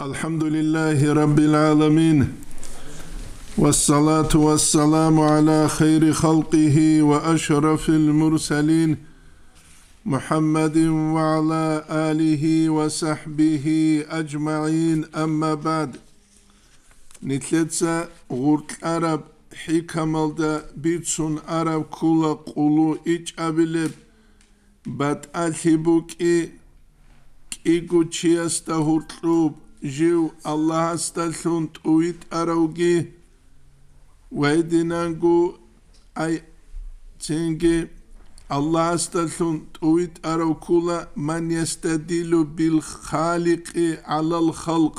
الحمد لله رب العالمين والصلاة والسلام على خير خلقه وأشرف المرسلين محمد وعلى آله وصحبه أجمعين أما بعد نتلتسا غورت عرب الدا بيتسون عرب كولا قولو إج أبلب بات ألتبوكي كيكو تشيستا هرتلوب ჟიუ ალლაჰას და ლუნ ტუით არავგი ვედინანგუ აი ცენგე ალლაჰას და ლუნ ტუით არავკულა მანიესტადილუ ბილ ხალიყი ალალ ხალყ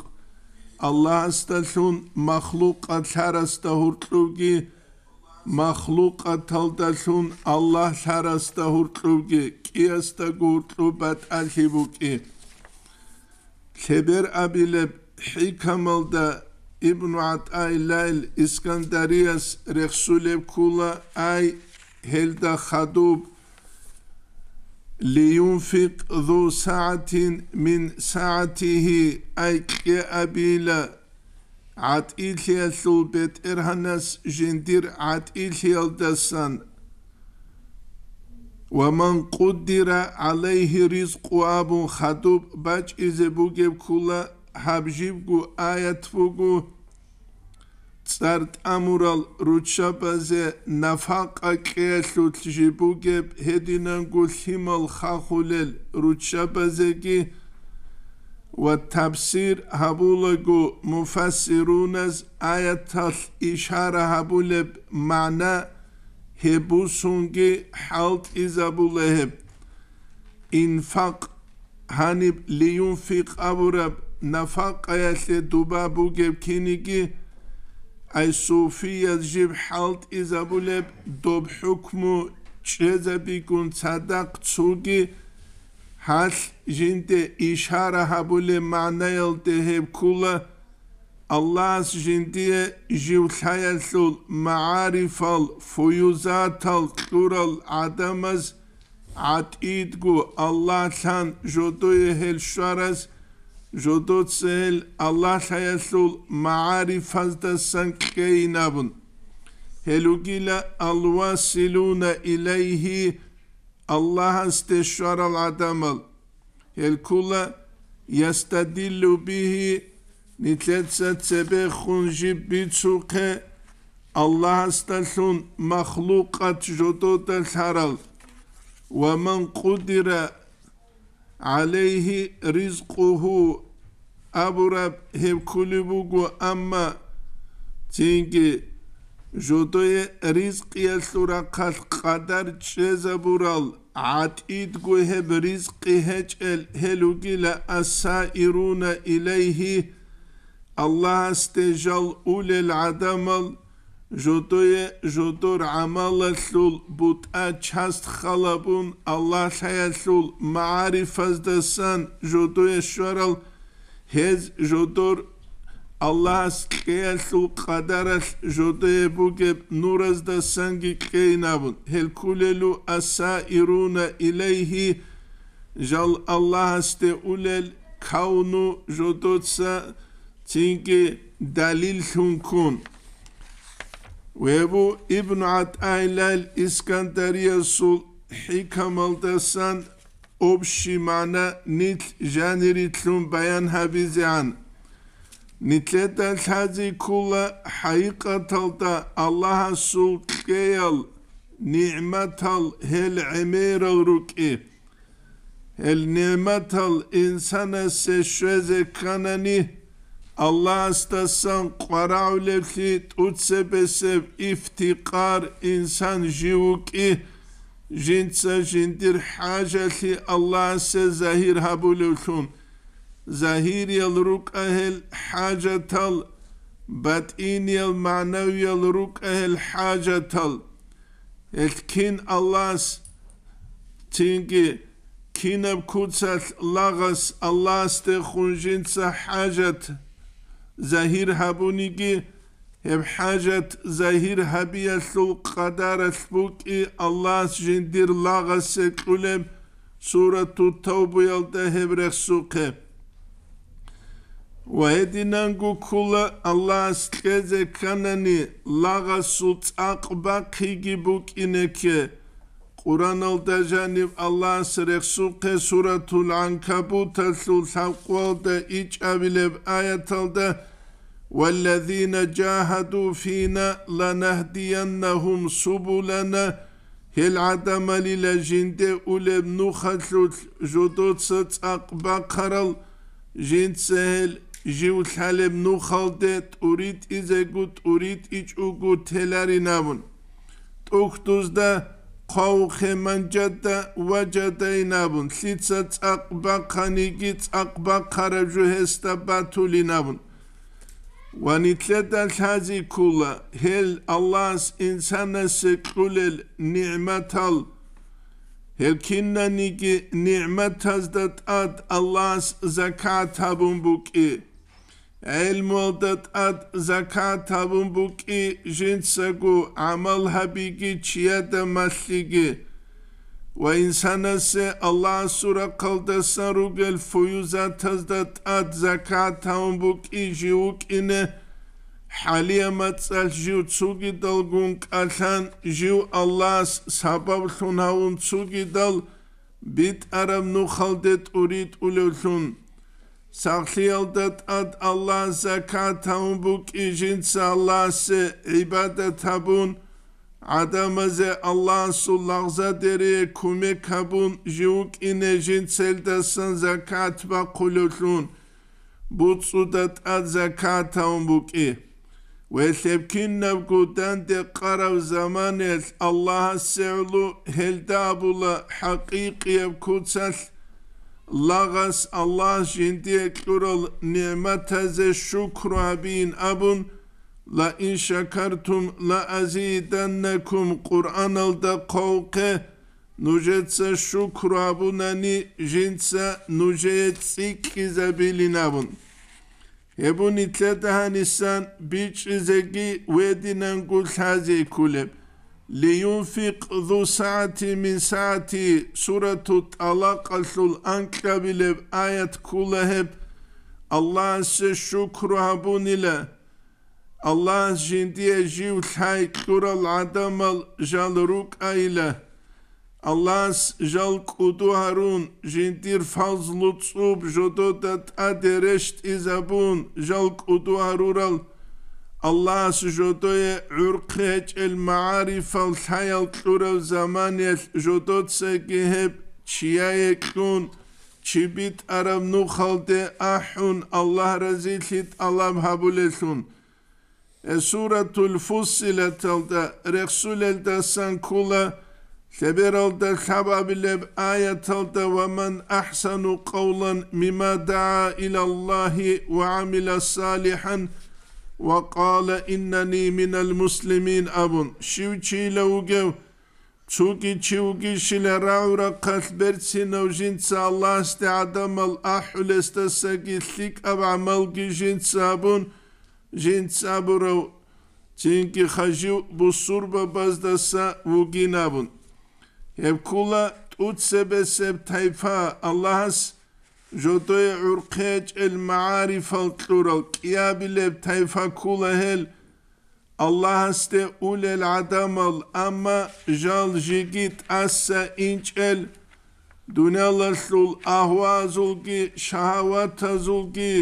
ალლაჰას და ლუნ მახლუყა ლარას და ჰურტლუგი მახლუყა თალ და ლუნ ალლაჰ ლარას და ჰურტლუგი კიას და გურტლუბა ტალჰიბუკი كبر أبي لب حكمل دا ابن عطاء ليل إسكندرياس رخسولب كولا أي هلدا خدوب لينفق ذو ساعة من ساعته أي كي أبيلا عت إيليا ثلبت إرهنس جندير عت إيليا دسان ومن قدر عليه رزق أب خدوب بج إذا بوجب كل حبجيبكو آية فوقو سرت أمورال رتشابا زي نفاق كيسو تجيبوجب هدينانكو سيمال خاخولل رتشابا زيكي وتبصير هبولكو مفسرون از آية تال إشارة هبولب معناه hebusungi halt izabuleheb infaq hanib liyunfiq aburab nafaqayalle dubabugeb kinigi ay sufiyaz jib halt izabuleb dob hukmu çezebigun sadaq çugi hal jinde işara habule manayl deheb kula Allah ġindie ġiw Maarifal maħarifal fujuzatal tural adamaz għat Allah tħan ġodu jihil xaraz ġodu tsehil Allah tħajallu maħarifaz dassan kejnabun. Helugila alvasiluna ileyhi Allah isteşşaral adamal. Helkula yastadillu bihi ნიცეცებე ხუნჯი ბიცუქე ალლაჰასთან მახლუკატ ჟოტო და ხარალ ومن قدر عليه رزقه ابرب هبكلبو اما تينك جوتوي رزق يسورا قال قدر چزبورال عتيد گوه برزق هچل هلوگيلا اسائرون اليه Allah stejal ulel adamal Jotoye jotor amalathul but achast khalabun Allah hayathul ma'arifaz dasan jotoye shoral hez jotor Allah skiyathul qadarath jotoye bugeb nuraz dasangi qeynabun hel kulelu asairuna ilayhi jal Allah ste ulel kaunu jototsa Çünkü delil şunkun. Ve bu İbn Ataylel İskenderiye Sulhi Kamal'dasan obşimana nit janiri tlum bayan habizian. Nitleta tazi kula haykatalda Allah'a sulkeyal ni'metal hel emira ruki. El ni'metal insana seşreze kanani الله استسن قراولكي تسبسب افتقار انسان جيوكي جنسا جندر حاجة الله سزهير هبولكم زهير يلرق أهل حاجة تل بات يل معنوي يلرق أهل حاجة تل الكين الله تنجي كينب كوتسات لغس الله استخون جنسا حاجة زهير هبونيكي هم حاجة زهير هبي يسلو قدار اسبوكي الله جندير لاغا سيكولم سورة التوب يلتا هم رخصوكي وهدينانكو كل الله سكيز كاناني لاغا سوط اقبا كيجي بوكي نكي قران الدجاني الله سرخصوكي سورة العنكبوت اسلو ساقوال دا ايج ابيلب آيات الدجاني والذين جاهدوا فينا لنهدينهم سبلنا هل عدم للجند أولم نخل جدود ست أقبا جند سهل جيو حلم نخل دي توريد إذا قد تريد إج أقو تلاري نابن تختوز دا قو خمان جدا وجدي نابن سيت ست أقبا قنيجي أقبا باتولي نابن ونتلدل هذه كولا هل الله إنسان سكول النعمتال هل كنا نيجي نعمة تزدت أد الله زكاة تابون بوكي هل مولدت أد زكاة تابون بوكي جنسكو عمل هبيكي تشيادة مسلقي وإنسانسي الله سورة قلدسة روغ الفيوزة تزدت أد زكاة تنبوك إجيوك إني حاليا ما تسأل جيو تسوغي دل قنك ألان جيو الله سبب لناون تسوغي دل بيت أرم نخل دت أريد أولوثون ساخيال دت أد الله زكاة تنبوك إجينس الله سي عبادة تبون ويسانسي Адамазе Алласу лағзадери куме кабун жиук инежин целдасын закат ва кулютлун. Буцудат ад закат аумбуки. Велепкин навгудан де карав заман ел Аллаха сеулу хелдабула хакикиев куцал. Лағас Аллах жинди эклурал нематазе шукру абин абун. La in şekertum la azidennekum Kur'an da kavke nujetse şukra bunani jinse nujetzik izebilinabun. Ebu nitle dehanisan biç izegi vedinen gul tazi kuleb. لينفق ذو ساعة من ساعتي سورة طلاق الأنكبل آية كلها الله سشكرها ile. Allah jindiye jiv thay kural adamal jal ruk ayle. Allah jal kudu harun jindir fazlu tsub jododat adereşt izabun jal kudu harural. Allah jodoye ürkeç el maarif al thayal kural zamaniyet jodot sekiheb çiyaye kun. Çibit aram nuhalde ahun Allah razilhit Allah habul etsun.'' Suratul Fussilet alda Resul elda san kula Kebir alda ile ayet alda ve men ahsanu kavlan mima daa ilallahi ve amila salihan ve kâle inneni minel muslimin abun. ile ugev çuki çivki şile raura katbertsi nevjintsa Allah ste adam al ahul estasa gitlik ab amal gijintse abun. жинцабурав чинки хажив бусурба баздаса вугинабун ебкула тутсебесеб тайфа аллахас жодоя уркеч эл маариф ал тлурал киябилеб тайфа кула хел Allah haste ulel adamal ama jal jigit assa inçel dunalar sul ahvazul ki şahavat azul ki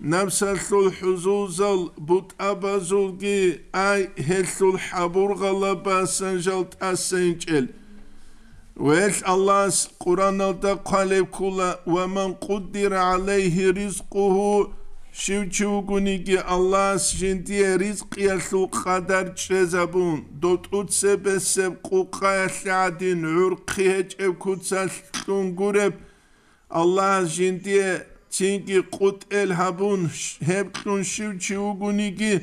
نبسلثل حزوزل بوت أبازولجي أي هلثل حبور غلبا سنجلت أسنجل ويل الله قرآن الدقالب كلا ومن قدر عليه رزقه შივჩუგუნიგი ალას ჟინდიე რიზყიალუ ყადარ ჩეზაბუნ დოტუცებესებ ყუყაალადინ ურყიეჭებ ქუცალ ტუნგურებ ალას ჟინდიე تيجي قط الهبون هبكن شوشي وقنيجي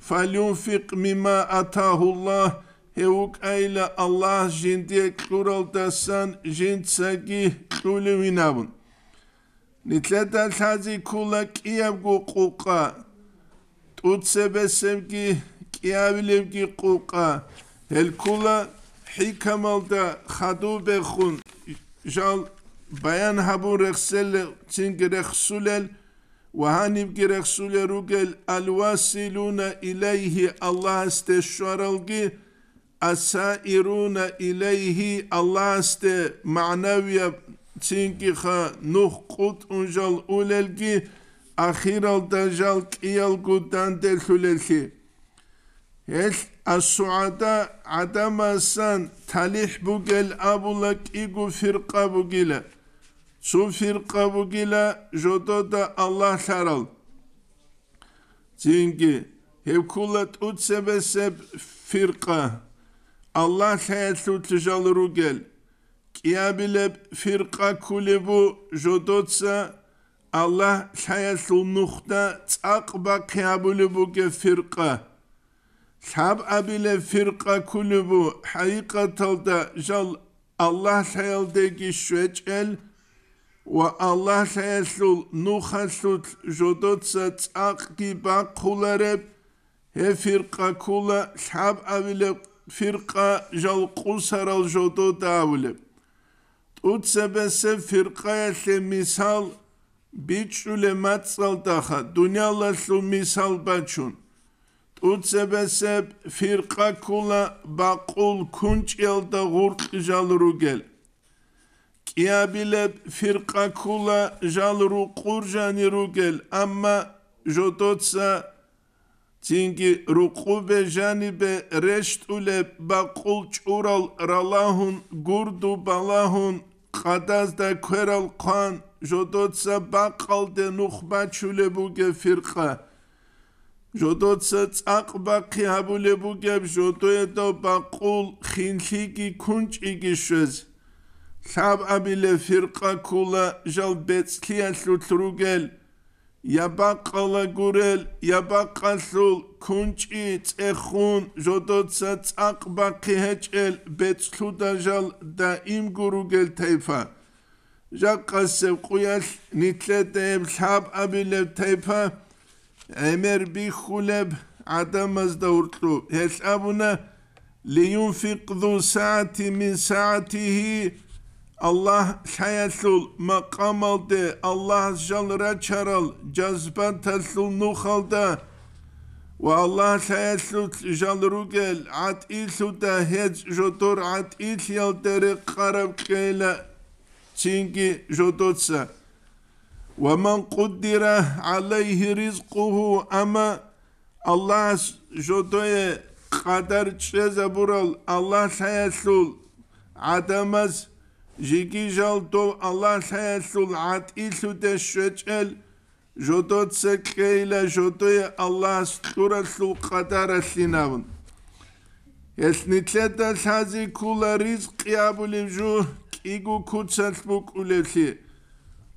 فلينفق مما أتاه الله هوك أيلا الله جندي كورال دسان جند ساقي كولي وينابون نتلتا تازي كولا كيابقو قوقا تسبسمكي كيابلمكي قوقا هل كولا حكمال دا خدو بخون جال Bayan bayanhabu rexselle çünkü rexsulel ve hanib ki rexsule rugel alvasiluna ileyhi Allah este şoralgi asairuna ileyhi Allah este manaviye çinki ha nuh kut unjal ulelgi ahiral dajal kiyal gudan delhülelhi Hel as-suada adamasan talih bugel abulak igu firqa bugile. Su firqa bugila jodo da Allah şaral. Çünkü hevkulat utse ve seb firqa. Allah şayet sutjalı rugel. Kiyabile firqa kulebu jodotsa Allah şayet sunuhta çakba kiyabule buge firqa. Sab'a bile firqa kulübü haykatılda jal Allah şayaldeki şüeç el, ва аллах эсул нухасут жодотса цагги бакхуларе эфирка кула шаб авиле фирка жал кусарал жодо давле тутсебесе фирка эле мисал бичуле мацал даха дуняла шу мисал бачун тутсебесе фирка кула бакул кунчел да гуркжал ругел კიაბილებ ფირყაკულა ჟალრუ ყურჟანი რუგელ ამმა ჟოტოცა ცინკი რუყუბე ჟანიბე რეშტულე ბაყულ ჭურალ რალაჰუნ გურდუ ბალაჰუნ ყადაზ და ქვერალ ყან ჟოტოცა ბაყალ დე ნუხბაჩულე ბუგე ფირყა ჟოტოცა წაყბაქი აბულე ბუგებ ჟოტოე და ბაყულ ხინხიკი ქუნჭიგი შეზე Сав абиле фирка кула жал бецкиялу тругел яба кала гурел яба касул кунчи цехун жодоца цакба кехел бецлу дажал да им гуругел тайфа жаккасе куял нитледе сав абиле тайфа эмер би хулеб адамаз да уртлу хесабуна линфикду саати мин саатихи Allah sayasul makam aldı. Allah jalra çaral cazban tasul nuhalda. Ve Allah sayasul jalru gel at isu da hec jotor at is yaldere karab kela çingi jototsa. Ve man kuddira aleyhi rizkuhu ama Allah jotoye kader çeze bural Allah sayasul adamaz ჟიგიჟალტო ალაჰესულ ატისუდე შეჭელ ჟოტოცე კეილა ჟოტოე ალას ტურასუ ყადარასინავნ ეს ნიცეთა საზი კულარის ყიაბული ჟუ კიგუ ქუცალ ბუკულეთი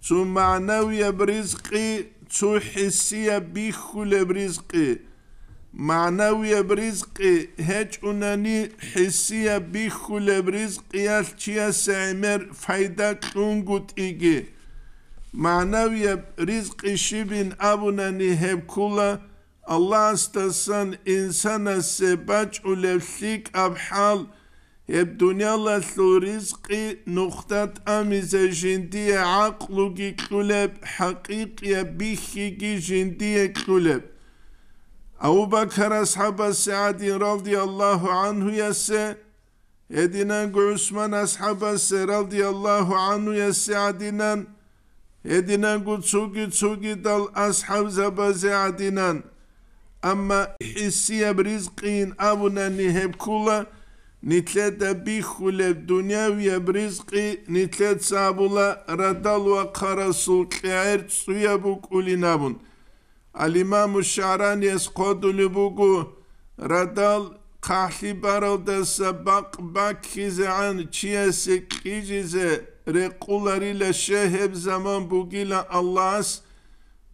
ცუ მანავია ბრიზყი ცუ ჰისია ბიხულე ბრიზყი معنوي برزق هج حسی حسية بيخل برزق يالتشيا سعمر فایده كونغوت إيجي معنوي رزق شیبین أبونا هب كولا الله استسان إنسان سباج اب حال هب دنیا لثو رزقی نقطت أميزة جندية عقلو جي كولب حقیقی بيخي جي جندية აუბაქარ ასჰაბას საადი რადიალლაჰუ ანჰუ ესე ედინან გუსმან ასჰაბას რადიალლაჰუ ანჰუ ესე ადინან ედინან გუცუგი ცუგი დალ ასჰაბ ზაბაზე ადინან ამა ისია ბრიზყინ აბუნა ნიჰებ ქულა ნიტლე და ბიხულე დუნიავია ბრიზყი ნიტლე ცაბულა რადალუა ხარასულ ყიაერ წუია ბუკულინაბუნ Алимам Шаран яс кодулу бугу радал кахли барал да сабак бак хизе ан чиясе кижизе рекулари ла шехеб заман бугила Аллас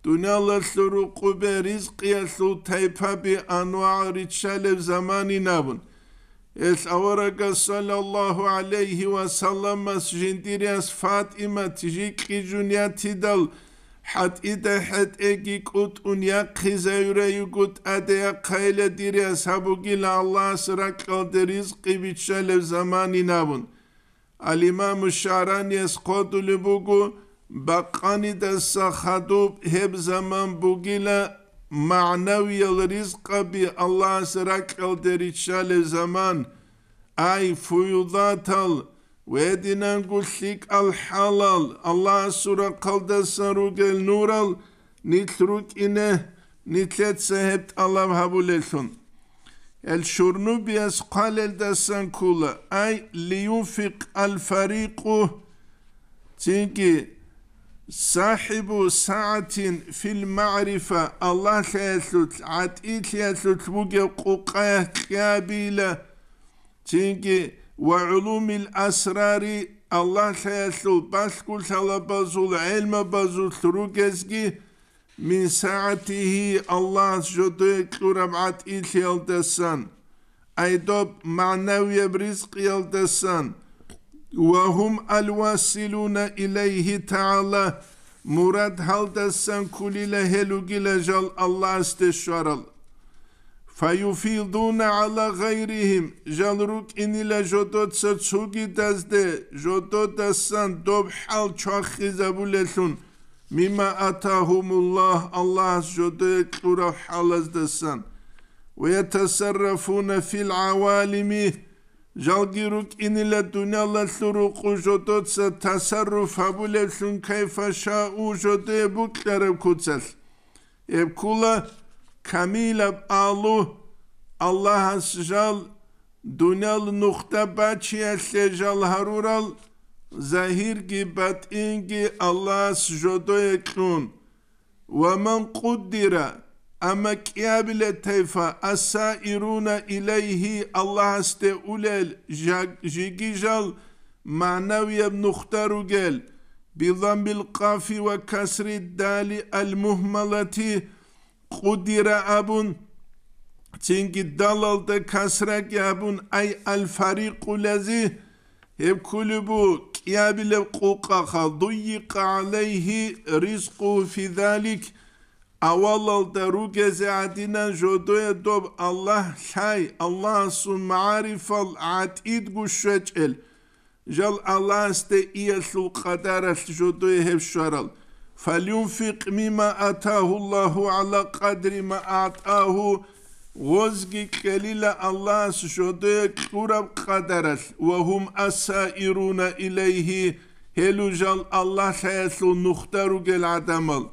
дуняла суру кубе ризкия су тайпа би ануа ричалев замани набун Эс аварага саллаллаху алейхи ва салламас жиндириас фатима тижи кижуния тидал Алимам Шаран яс кодулу бугу радал кахли барал да сабак бак хизе ан чиясе кижизе рекулари ла шехеб заман бугила Аллас ჰატ იდა ჰატ ეგი კუტუნ ია ხიზაურა იგუტ ადე ყაილა დირე საბუგილ ალას რაკალ დერიზ ყიბიჩალე ზამანი ნავუნ ალიმა მუშარანი ეს ყოდული ბუგუ ბაყანი და სახადუ ჰებ ზამან ბუგილა معنوي الرزق بي الله سرق الدريتشال زمان اي فيوضات الرزق وادنا قلتك الحلال الله سورة قلدا سروق النورال نترك إنه نتلت سهبت الله هبول الشرنو بيس قال الدسان كولا أي ليوفق الفريق تيجي صاحب ساعة في المعرفة الله سيسلت عتيت يسلت بوجه قوقاه كابيلة تيجي وعلوم الأسرار الله سيسل باسكو سلبز العلم بزو سروكسكي من ساعته الله جدو قربعت إيش يلدسان أي دوب معنوية برزق يلدسان وهم الواصلون إليه تعالى مراد هل دسان كل لهلو جل الله استشارل Fayufiduna ala gayrihim. Jalruk inile jotot satsugi dazde. Jodot asan dob hal çakhi zabulesun. Mima atahumullah Allah jotot kura halaz dasan. Ve yetasarrafuna fil avalimi. Jalgiruk inile dunyala suruku jotot sa tasarruf habulesun kayfa şa'u jotot buklara kutsal. Ebkula Камилаб Алу, Аллах жал, Дунял нухта бачия жал харурал, Захирги батинги Аллах жодоя клун. ومن قدر أما كيابل تيفا السائرون إليه الله استئولل جيجيجل معنوي بنختار قال بضم القاف وكسر الدال المهملة قدر ابون چنگی دلال kasrak کسرک ابون ای الفریق لذی hep kulübü kiyabile kukaka duyyika aleyhi rizku fi zalik avalal daru geze adina jodoya dob Allah şay Allah sun marifal atid guşşeç el jal Allah ste iyesul kadara jodoya hep şaral فلينفق مما آتاه الله على قدر ما أعطاه غزقي قليل الله شده قرب قدرت وهم أسائرون إليه جل الله سيسل نختار قل عدمل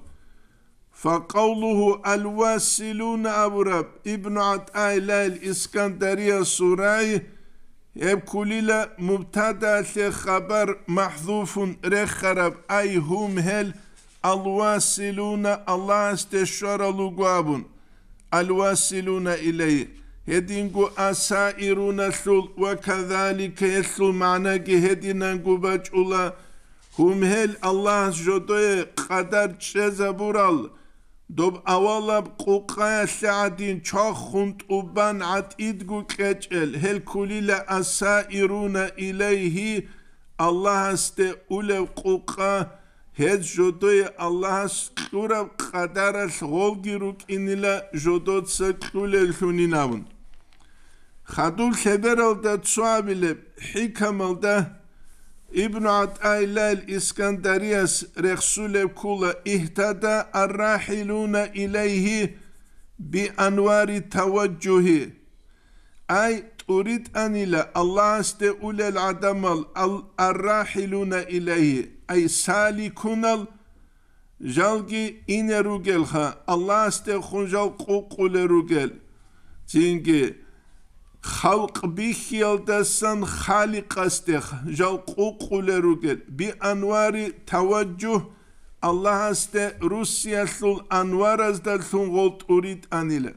فقوله الواسلون أبرب ابن عطاء إلى الإسكندرية سوراي كليلا مبتدأ خبر محذوف رخرب أي هم هل Alvasiluna Allah isteşara lugabun. Alvasiluna ileyhi. Hedingu asairuna sul ve kazalike yesul mana ki hedinen gubaç ula. Humhel hel Allah jodoye kadar çeze bural. Dob avalab kukaya saadin çok hunt uban at idgu keçel. Hel kulile asairuna ileyhi. Allah iste ulev kukaya Hez jodoya Allah'a skura kadara sholgi ruk inila jodot saktule şuninavun. Hadul seberalda hikam alda İbn Ataylel İskandariyas Reksule kula ihtada arrahiluna ileyhi bi anvari tavaccuhi. Ay turit anila Allah'a ste ulel adamal arrahiluna ileyhi. აი სალიკუნალ ჟალგი ინერუგელ ხა ალასტე ხუნჟალ ყუყულერუგელ ჯინგი ხალყ ბიხილდასან ხალიყასტე ჟალ ყუყულერუგელ ბი ანვარი თავაჯუ ალასტე რუსია სულ ანვარას და სუნღოლ ტურით ანილე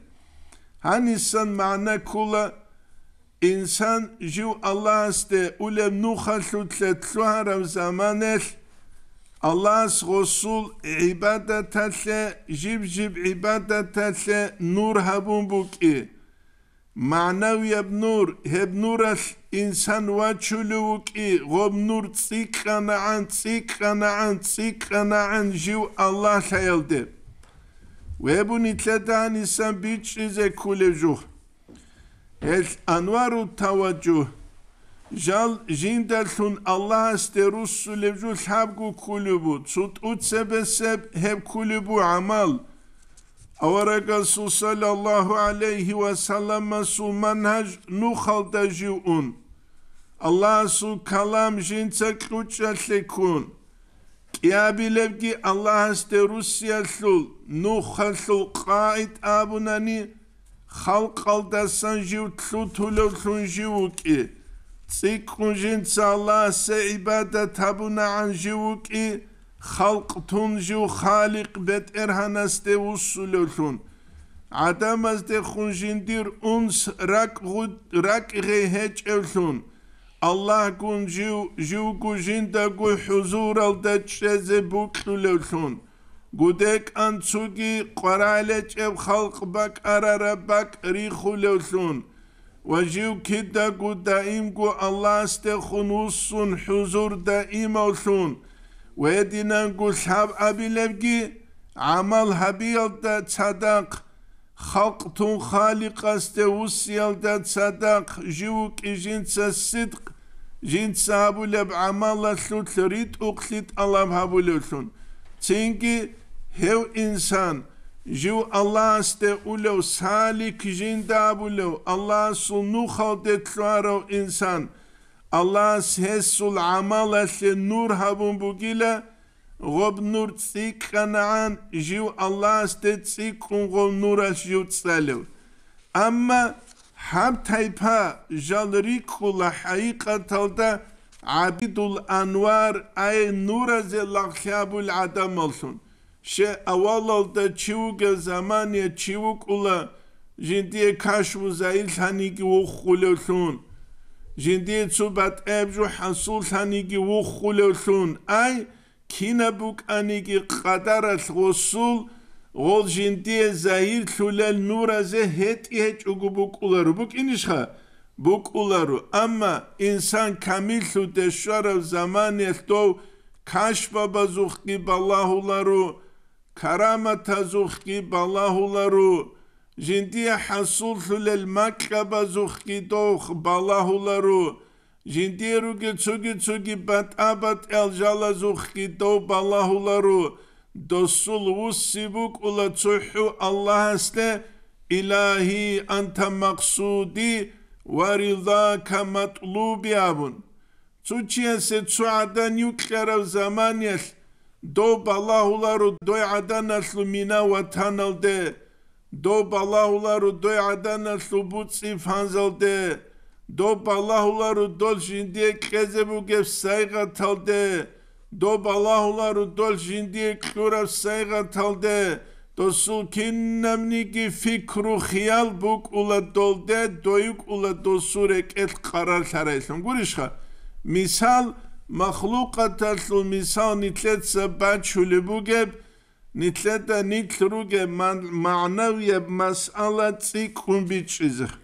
ჰანისან მანა კულა ინსან ჟუ ალასტე ულემ ნუხალ სუთლე თვარამ ზამანელ Allahs Resul ibadetese jib jib ibadetese nur habun ki, Manevi hep nur, hep nuras insan vaçulu buki. Gob nur tsik kanaan, tsik kanaan, tsik kanaan jiv Allah sayıldı. Ve bu nitleden insan bir çize kulevcuh. Es anvaru tavacuh. ჟალ ჟინდალთუნ ალლაჰას დე რუსულებჟუ ლჰაბგუ ქულუბუ ცუტუცებესებ ჰებ ქულუბუ ამალ ავარაკასუ სალალლაჰუ ალეიჰი ვასალამასუ მანჰაჟ ნუ ხალდაჟიუნ ალლაჰასუ ქალამ ჟინცა ქუჭა ლიქუნ კიაბილებგი ალლაჰას დე რუსია ლულ ნუ ხალლუ ყაიტ აბუნანი ხალ ყალდასან ჟივ თლუ თულო თუნ ჟივუკი ციკუნჟინ ცალა სეიბადა თაბუნა ანჟუკი ხალყთუნჟუ ხალიყ ბეტერჰანასტე უსულოშუნ ადამასტე ხუნჟინდირ უნს რაკ რაკ ღეჭევშუნ ალლაჰ გუნჯუ ჟუკუჟინდა გუ ჰუზურალდა ჩეზე ბუკლოშუნ გუდეკ ანცუგი ყვარალეჭევ ხალყ ბაკ არარა ბაკ რიხულოშუნ ვაჟიუ ქიდა გუდა იმგუ ალას და ხუნუსუნ ჰუზურ და იმოსუნ ვედინან გუ ხავ აბილებგი ამალ ჰაბიალ და ცადაყ ხალყ თუნ ხალიყას და უსიალ და ცადაყ ჟიუ კიჟინცა სიდყ ჟინცა აბულებ ამალა სუთლ რიტ უყლით ალამ ჰაბულუსუნ ცინგი ჰევ ინსან – جو الله است اولو سالک جنده بولو الله سنو خالد تلارو انسان الله سهس العمل نور هبون بوغيلا غب نور تسيك قناعان جو الله است تسيك غو نور جو تسالو اما حب تايبا جالريك لحقيقة تلتا عبيد الانوار اي نور زي لغشاب العدم الشن შე ავალალ და ჩიუგე ზამანია ჩიუკულა ჟინდიე ქაშუ ზაილთანიგი უხულოლუნ ჟინდიე ცუბატ ებჟუ ჰანსულთანიგი უხულოლუნ აი ქინაბუკ ანიგი ყადარა ლღოსულ ღოლ ჟინდიე ზაირ ლულელ ნურაზე ჰეტიე ჭუგუბუკულარუ ბუკინიშხა ბუკულარუ ამა ინსან ქამილუ დეშვარავ ზამანიელ დოვ ქაშბაბაზუ ხკიბ ალლაჰულარუ караматазухки балахулару жинди хасул хулел маккабазухки дох балахулару жинди руги чуги чуги бат абат элжалазухки до балахулару досул усибук ула чуху аллахасте илахи анта максуди варида каматлубиабун чучиасе чуадан юкхара заманиаль до балахулару дой аданаслу мина ватаналде до балахулару дой аданаслу буци фанзалде до балахулару должинди кезебугев сайгаталде до балахулару должинди кюрав сайгаталде то сулкиннамниги фикру хиял бук ула долде доюк ула досуре кет қарар шарайсан гуришха мисал מחלוקתה של מיסר נתלת סבת שולבוגב, נתלת ניתרוגב מענב יבמסעלה ציקום ביצ'יזך.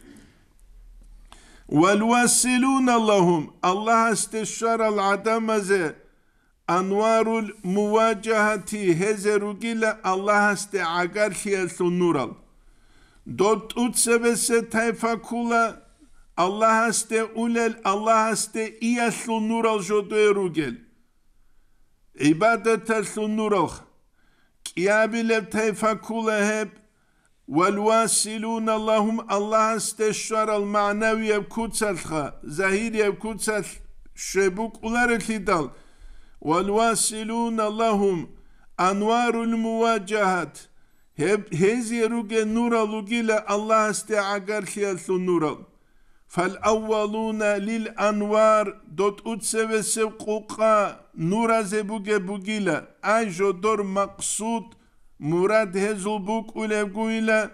ולווסילון אללהום, אללה אסתשר על האדם הזה, אנוארול מוואג'התי, הזרו גילה, אללה אסתעגר חייתו נורל. דוד עוצב אסתה פקולה Allah ste ulel Allah ste iyasu nural jodoe rugel. İbadet esu nural. Kiyabilev tefakule hep. والواصلون اللهم الله استشار المعنوي بكتسلخ زهير بكتسل شبوك أولارك دال والواصلون اللهم أنوار المواجهات هب هزي روغ نورا لغيلا الله استعقر خيال نورا فالأولون للأنوار دوت أتسوى سوقوقا نورا زبوغ بوغيلا أجو دور مقصود مراد هزل بوك أولبوغيلا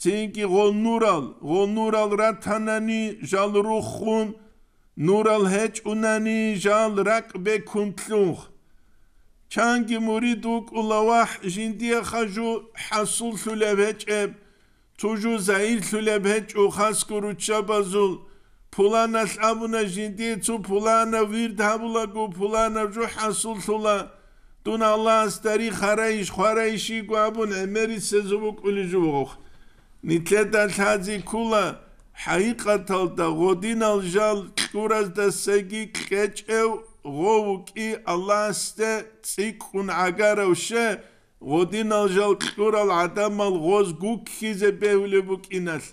تينكي غو نورال غو نورال راتاناني جال روخون نورال هج أناني جال راك بكم تلوخ چانگی مریدوک الاواح جندی خجو حصول شلوه چب თუჟუ ზაილთულებე ჭუხასკურუჩაბაზულ ფულანა ლაბუნა ჟინდი თუ ფულანა ვირდაბულა გო ფულანა ჯუჰასულთულა დუნა ალას დარი ხარაიშ ხარაიში გვაბუნ ემერი სეზუბუ კულიჟუ ვოხ ნიტლედა ლაძი ქულა ჰაიყათალ და ღოდინალ ჟალ ყურას და სეგი ყეჭევ ღოუკი ალასტე ციკუნ აგარავშე ოდინალჟალ ქურალ ადამალ ღოზ გუქიზე ბევლებუ კინალ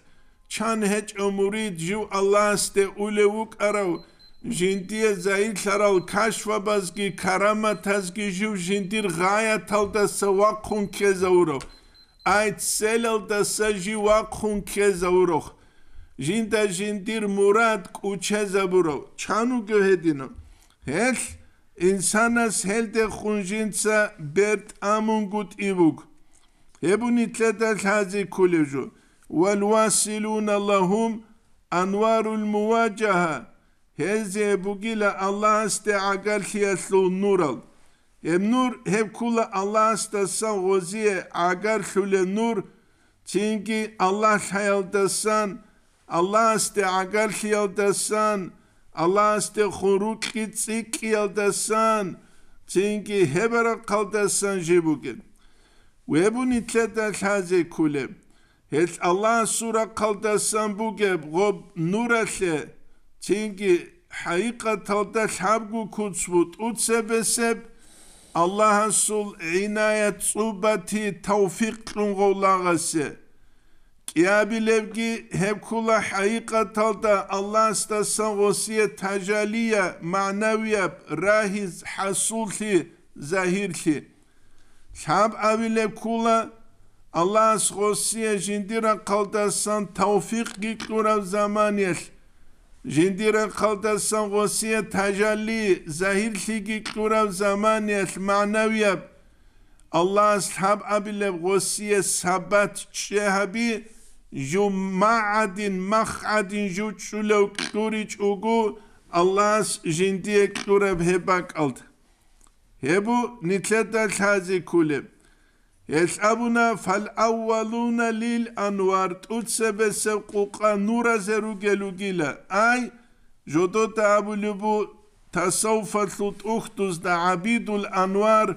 ჩან ჰეჭ ომური ჯუ ალასტე ულევუ კარავ ჟინტია ზაილხარალ ქაშვაბაზგი ქარამათაზგი ჟუ ჟინტირ ღაიათალ და სვა ქუნქეზაურო აიცელალ და საჟი ვა ქუნქეზაურო ჟინტა ჟინტირ მურად კუჩეზაბურო ჩანუ გეჰედინო ჰელ insanas helde junjinsa bert amun gut ibuk. Hebuni tletat hazi kuleju. Vel vasiluna lahum anvarul muvacaha. Heze bugila Allah aste agal hiyaslu nural. Hem nur hep kula Allah astasan goziye agar şule nur. Çünkü Allah hayaldasan, Allah aste agar hiyaldasan, ალასტე ხურუკი ციკიალდასან ცინკი ჰებერა ყალდასან ჟიბუკენ ვებუნი წედა ხაზე ქულე ეს ალას სურა ყალდასან ბუგებ ღობ ნურალე ცინკი ჰაიყათალდა ხაბგუ ქუცბუტ უცებესებ ალაჰასულ ინაიათ წუბათი თავფიკ ყუნღოლაღასე Ya bilev hep kula alda Allah istasa gosiye tecaliye maneviye rahiz hasulti zahirki. Şab avilev kula Allah gosiye jindira kaldasan tevfik gikurav kurav zamaniyel. Jindira kaldasan gosiye tecelli zahirti ki kurav zamaniyel maneviye. Allah ashab abilev gosiye sabat çehabi ჟუმაადინ მახადინ ჟუჩულევ ქურიჩ უგუ ალას ჟინდიე ქურებ ჰებაკალთ ჰებუ ნიცეთა ლაზი ქულე ეს აბუნა ფალ აუალუნა ლილ ანვარ უცებესევ ყუყა ნურაზე რუგელუგილა აი ჟოდოტა აბულუბუ تصوفت لطوختوز دا عبيد الانوار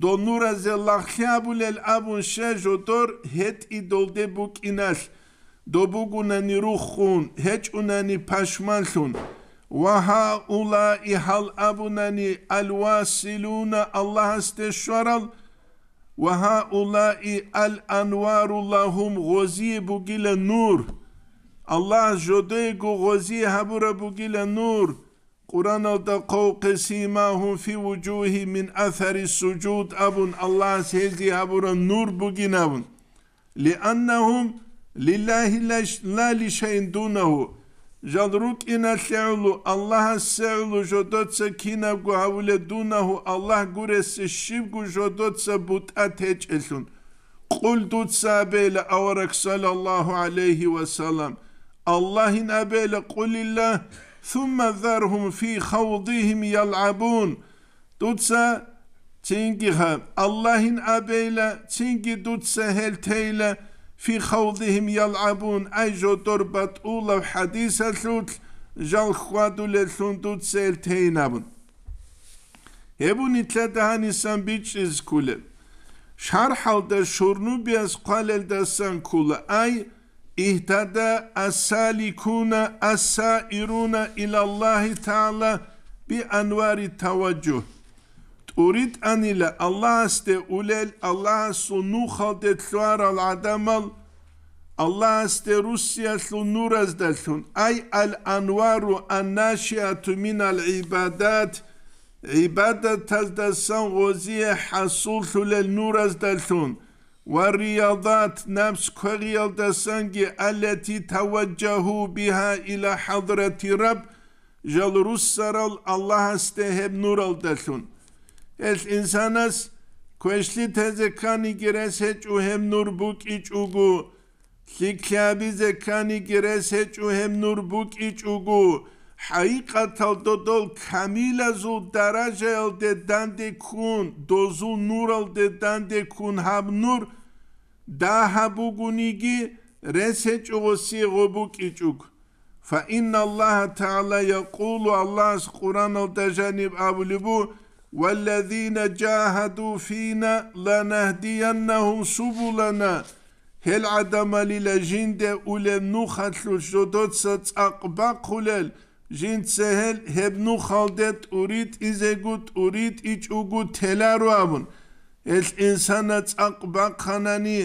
دو نور از لخیابو لیل ابون شه جوتور هیت ای دولده بوک ایناش دو هیچ او نانی پشمان و ها اولا ای حال ابو الله است شوارل و ها اولا الانوار اللهم غوزی بوگی نور الله جوده گو غوزی هبور بوگی نور قرآن دقو قسيماهم في وجوه من أثر السجود أبن الله سيزي أبن النور بقين لأنهم لله لا لشيء دونه جدروك إن الشعلو الله السعلو جدوت سكينة قهول دونه الله قرس الشبق جدوت سبوت أتهج إلون قل دوت سابيل أورك صلى الله عليه وسلم الله نبيل قل الله ثم ذرهم في خوضهم يلعبون tutsa تنجها الله أبيلا تينجي دوتسا هلتيلا في خوضهم يلعبون أيجو تربط أولا حديثة ثلوت جال خوادو لثون دوتسا هلتينابون هبوني تلاتة هاني سنبيتش إز كولب شرحل دا شورنو بيز قالل أي اهتدى السالكون السائرون إلى الله تعالى بأنوار التوجه أريد أن إلى الله است أولل الله سنو خالدتلار العدم الله است روسيا نور ازدلتون أي الأنوار الناشئة من العبادات عبادة تزدسان غزية حصول للنور ازدلتون والرياضات نفس كريال دسانجي التي توجهوا بها إلى حضرة رب جل رسرال الله استهب نور الدسون اس انسانس كوشلي تزكاني جرس هج وهم نور بوك اج اوغو سيكلابي زكاني جرس هج وهم نور بوك اج اوغو حقيقة دودول كاملة زو درجة الددان دي كون دوزو نور الددان دي كون هاب نور دا هابو غنيجي رسج وسي غبوك إجوك فإن الله تعالى يقول الله قرآن الدجانب أبلبو والذين جاهدوا فينا لنهدينهم سبلنا هل عدم للجند أولى نوخة لجدود ستأقبق للجند Jint sehel hebnu haldet urit izegut urit iç ugu telar abun. El insana çak bak hanani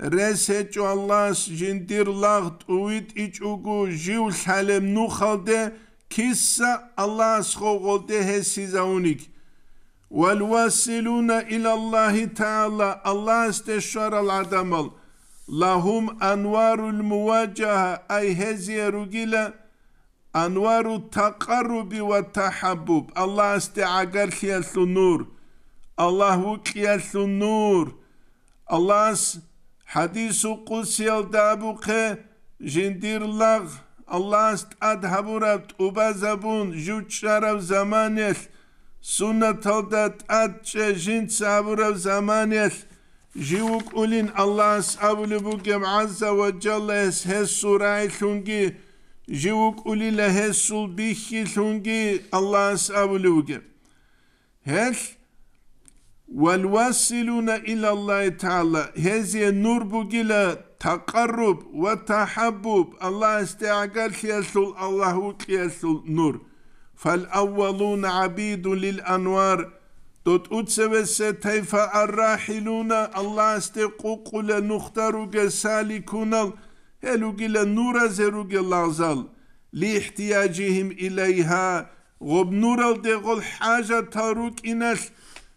reseç allas jindir laht urit iç ugu jiv salem nu halde kissa allas hogolde hesiza unik. Vel vasiluna ilallahi teala Allah isteşşar al adamal. Lahum anvarul muvacaha ay heziyeru gila Anvaru takarrubi ve tahabbub. Allah esteagar kiyesu nur. Allahu kiyesu nur. Allah's hadisu kusyel dabuke jindirlag. Allah's adhaburat ubazabun jutşarav zamanel. Sünnet aldat atçe jind saburav zamanel. Jivuk ulin Allah's avlu bugem azza ve es hes surayı kungi. جوك أولي لهسل بيخي ثنجي الله سأولوك هل والواصلون إلى الله تعالى هذه النور بجلا تقرب وتحبب الله استعجل يسل الله يسل نور فالأولون عبيد للأنوار دوت أتسوس تيف الراحلون الله استقوق لنختار سالكون هلوغي النور زروغي لازل لاحتياجهم إليها غب نور الدغل حاجة تاروك إنال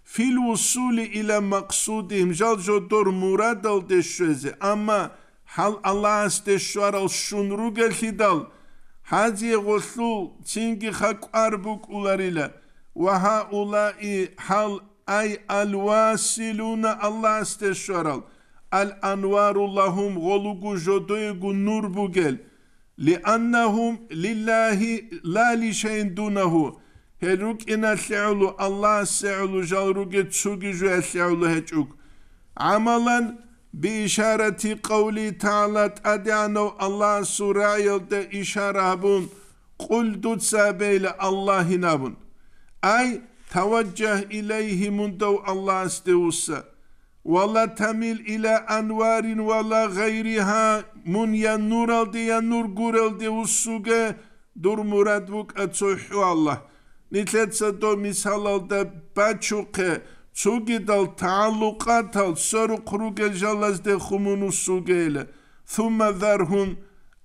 في الوصول إلى مقصودهم جال جو دور مراد الدشوزي أما حال الله استشوار الشنروغ الخدال هذه غسلو تنجي خاك أربوك أولاريلا وهؤلاء حال أي الواسلون الله استشوار al anvarullahum golugu joduygu nur bugel li annahum lillahi la li şeyin dunahu heruk ina se'ulu Allah se'ulu jalruge tsugiju ese'ulu heçuk amalan bi işareti kavli ta'alat adyanov Allah surayelde işarabun kul dutsa beyle Allah hinabun ay tevecceh ileyhi mundav Allah istevussa ولا تميل إلى أنوار ولا غيرها من ينور الدي ينور قرل دي والسوغة دور مرادوك أتصحو الله نتلت دو مثال الدا باتشوك تسوغي دال تعلقات سرو قروك جلس دي خمون السوغة ثم ذرهم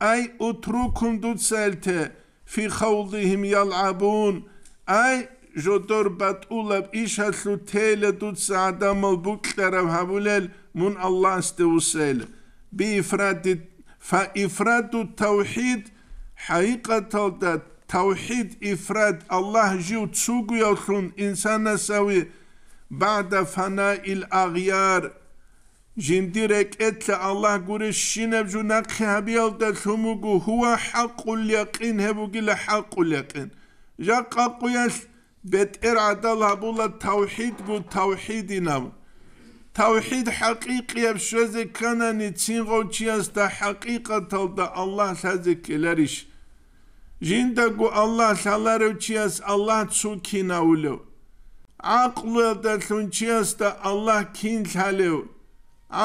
أي اتركهم دوت سالته في خوضهم يلعبون أي جودر بات أولب إيش هتلو تيلة دوت سعدا مالبوكتر هابولل من الله استوسيل بإفراد فإفراد التوحيد حقيقة توحيد إفراد الله جيو تسوقو يوتون إنسان سوي بعد فناء الأغيار جنديرك اتلا الله قريش شنب جو نقخي هبيل هو حق اليقين هبو قل حق اليقين جاقا قياش ბეტერ ადალაბულა თავჰიდ გუ თავჰიდინა თავჰიდ ჰაკიკიებს შეზე კანანი ცინღოჩიას და ჰაკიკათალ და ალლაჰ საძე კელარიშ ჟინდა გუ ალლაჰ ჰალარევჩიას ალლაჰ ცუკინაულო აყლო და თუნჩიას და ალლაჰ კინჰალევ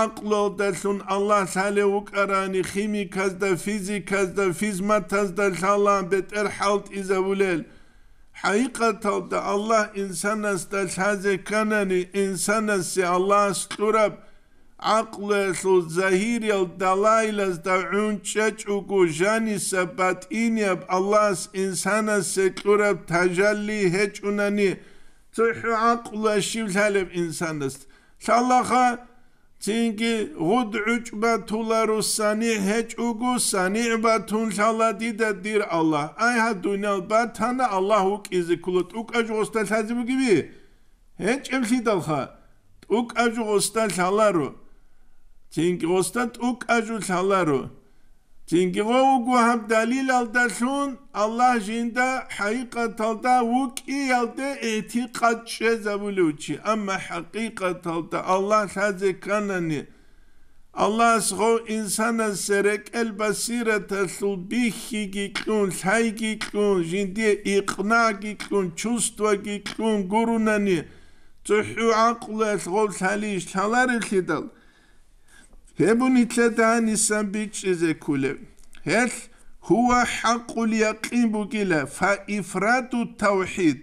აყლო და თუნ ალლაჰ ჰალევ უკარანი ხიმიკას და ფიზიკას და ფიზმათას და ჰალამ ბეტერ ჰალტ იზავულელ Hakikaten Allah insanas da sazekanani insanasi Allah aklı aqlesu zahir yal dalailas da unçeç ugu jani sabat inyab Allah insanasi kurab tecelli heç unani tuhu aklı şivtalib insanas. Sallaha çünkü hud uçbatuları sani heç ugu sani batun şaladi dedir Allah. Ay Ayha dunal batana Allahu izi kulut uk acı ostal hazibu gibi. Heç evsi dalha. Uk acı ostal şalaru. Çünkü ostat uk acı şalaru. Çünkü o ugu hem delil aldı şun Allah jinde hakikat aldı vuk iyi aldı etikat şey zavulu uçi. Ama hakikat aldı Allah sadece kanani. Allah sığo insana serek el basire tasul bihi gikun, say gikun, jinde ikna gikun, çustva gikun, gurunani. Tuhu aklı sığo salish, salar ilhidalı. ებუნიცე და ნისან ბიჭიზე ქულე ჰელ ჰუა ჰაყულ იაკინ ბუკილა ფა იფრატუ თავჰიდ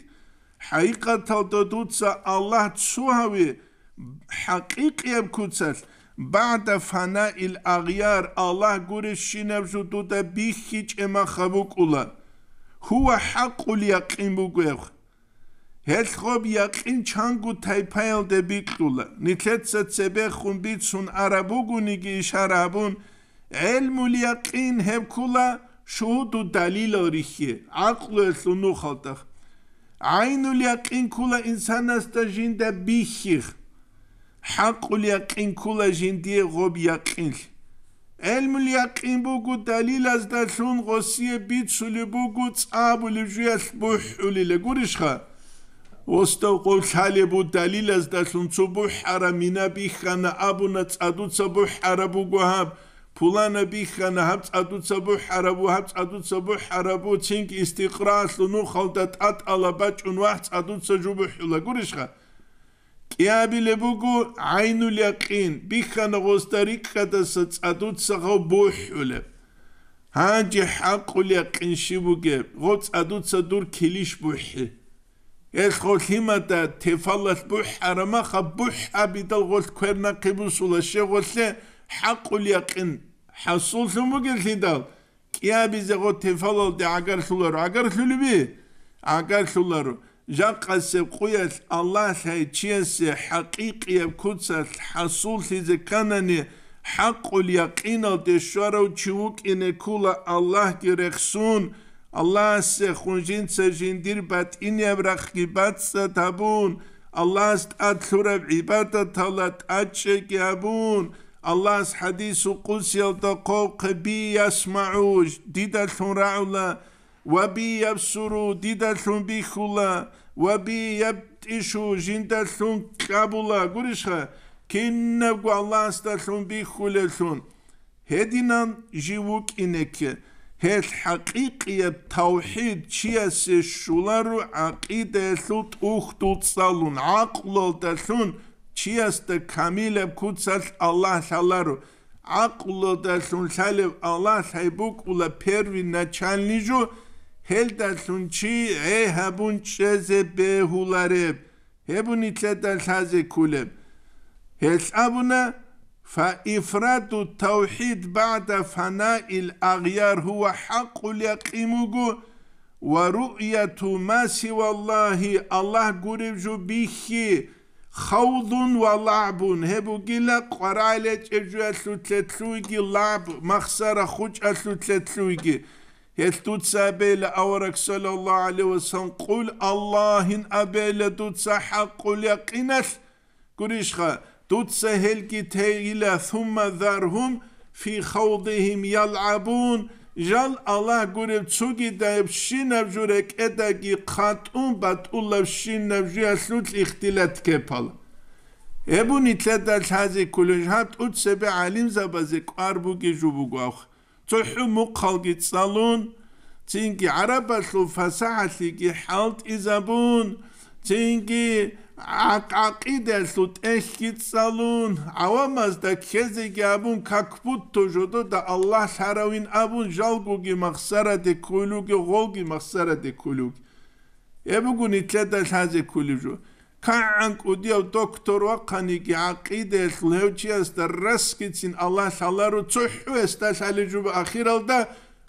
ჰაიკათა დოდუცა ალლაჰ ცუავი ჰაკიკიე ბქუცალ ბადა ფანა ილ აღიარ ალლაჰ გური შინებჟუ დუდა ბიხი ჭემა ხაბუკულა ჰუა ჰაყულ იაკინ ბუკუე ჰერცხობია ყინ ჩანგუ თაიფაილდე ბიკლულა ნიცეცა ცებე ხუნბიცუნ არაბუგუნი გიშარაბუნ ელმულია ყინ ჰებკულა შუდუ დალილორიხი აყლეს უნუხალტახ აინულია ყინ ქულა ინსანასტა ჟინდა ბიხი ჰაკულია ყინ ქულა ჟინდიე ღობია ყინ ელმულია ყინ ბუგუ დალილას და შუნ ღოსიე ბიცული ბუგუ წაბული ჟიას ბუჰულილე გურიშხა واستوقل خالب دليل از دسون صبح حرمينا بيخنا ابو نصادو صبح حرب وغاب پولانا بيخنا هم صادو صبح حرب وهم صادو صبح حرب تشينك استقرار لنو خلد تات على بچون واحد صادو صبح حلا قريشخه კიაბი ლებუგუ აინული აკინ ბიხან ოსტარიკა და საწადუც საღო ბუჰულე ჰანჯი ჰაკული აკინ შიბუგე ღო წადუც სადურ ქილიშ ბუჰი ეს ხოთიმადა თეფალას ბუჰარმა ხა ბუჰაბი დალღოთ ქერნა ქიბუსულა შეღოთე ჰაყული აყინ ჰასულ შემოგილიდა კიაბი ზღო თეფალალ და აგარ სულა აგარ სულიბი აგარ სულა ჟაყასე ყუიას ალლა ხაი ჩიენსე ჰაყიყი ქუცა ჰასულ ზე კანანი ჰაყული აყინ და შვარო ჩუკინე ქულა ალლა გირეხსუნ ალას ხუნჯინ წეჯინ დირბატ ინევრახი ბაც თაბუნ ალას ათლურა იბადა თალათ აჩეკი აბუნ ალას ჰადის უკუსიალ და ყოყი ბი ისმაუ დიდა თურაულა ვაბი აბსურუ დიდა თუნ ბიხულა ვაბი ისუ ჟინდა თუნ კაბულა გურიშა კინნა გვალას და თუნ ბიხულა თუნ ჰედინან ჟივუკ ინეკე ჰეს ჰაკიკიე თავჰიდ ჩიასე შულარუ აკიდესუ ტუხტუ წალუნ აყლოლ და სუნ ჩიასტე კამილე ქუცალ ალლაჰ სალარუ აყლო და სუნ სალევ ალლაჰ საიბუ ყულა პერვი ნაჩალნიჟუ ჰელ და სუნ ჩი ე ჰაბუნ ჩეზე ბეჰულარე ჰებუნი წედა საზე ქულე ჰეს აბუნა فإفراد التوحيد بعد فناء الأغيار هو حق اليقيمه ورؤية ما سوى الله الله قريب به خوض ولعب هبو قيلا قرالة اجو اسلو تلتلوغي لعب مخسر خوش اسلو تلتلوغي يستود سابيل أورك صلى الله عليه وسلم قل الله أبيل دوتسا حق اليقينس قريشخا Dutze helki teyle thumma zarhum fi khawdihim yal'abun. Jal Allah gurib tsugi deyip şinevjurek edegi khatun bat ullav şinevju yaslut ihtilat kepal. Ebu nitlet al hazi kulun jhat utse be alim zabazi kvarbu gizubu guavx. Tuhu muqqal gitsalun. Tinki arabaslu fasahatli ki halt izabun. Tinki arabaslu fasahatli ki halt izabun. აკაკიდელს უტეშკიცალუნ ავამას და ქეზე გაბუნ ქაკფუტ თუჟოდო და ალლაჰ შარავინ აბუნ ჟალგუგი მახსარადე კულუგი ღოლგი მახსარადე კულუგი ებუგუნ იტლედა ლაზე კულუჟო ქაან კუდიო დოქტორ ვაყანიგი აკიდელს ლევჩიას და რასკიცინ ალლაჰ შალარუ წუჰვეს და შალიჯუ ახირალდა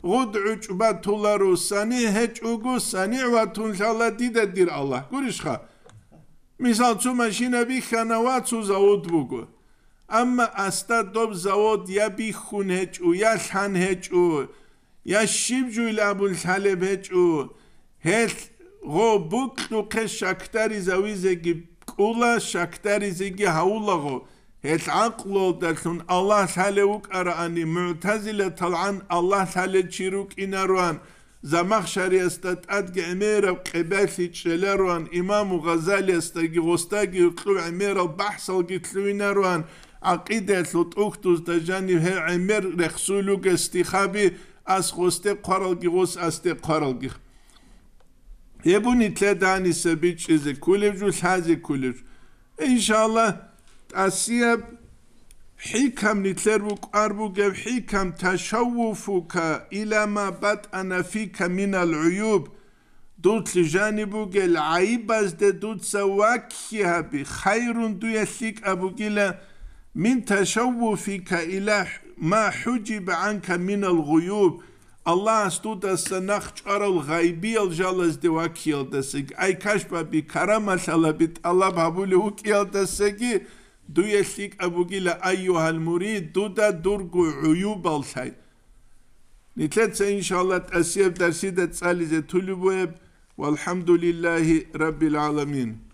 ღუდ უჭბა თულარუ სანი ჰეჭუგუ სანი ვათუნ შალა დიდედირ ალლაჰ გურიშხა Мисал цу машинаби ханава цу завод бугу. Амма аста доб завод я би хуне чу, я шанхе чу, я шиб жу ил абул салебе чу. Хел го бук ну кэ шактари завизе ги кула шактари зиги хаулагу. Хел анклу дэлхун Аллах сале ук ара ани мутазиле талан Аллах сале чирук инаруан. Аллах сале чирук инаруан. زمخ شری استاد اد گمیر و قبیلی روان، امام غزالی است گی و قوی گمیر و بحث او گیتلوی نروان عقیده سلط اختوز دجانی به گمیر رخسولو گستی خبی از خوست قرالگی غص است قرالگی یه بونی تل دانی سبیچ از کلیج و سازی کلیج انشالله اسیاب حكم نتلروك أربوك حكم تشوفك إلى ما بات أنا فيك من العيوب دوت لجانبك العيب ده دوت سواكيها بخير دو يثيك أبوكيلا من تشوفك إلى ما حجب عنك من الغيوب الله استود السنخ شر الغيبي الجلس دواكيل دسك أي كشبة بكرامة الله الله بابولي هو كيل دسكي دويسيك أبوكي لا أيها المريد دودا دورغو عيوب الشيء نتلت إن شاء الله تأسيب درسي تسالي زي والحمد لله رب العالمين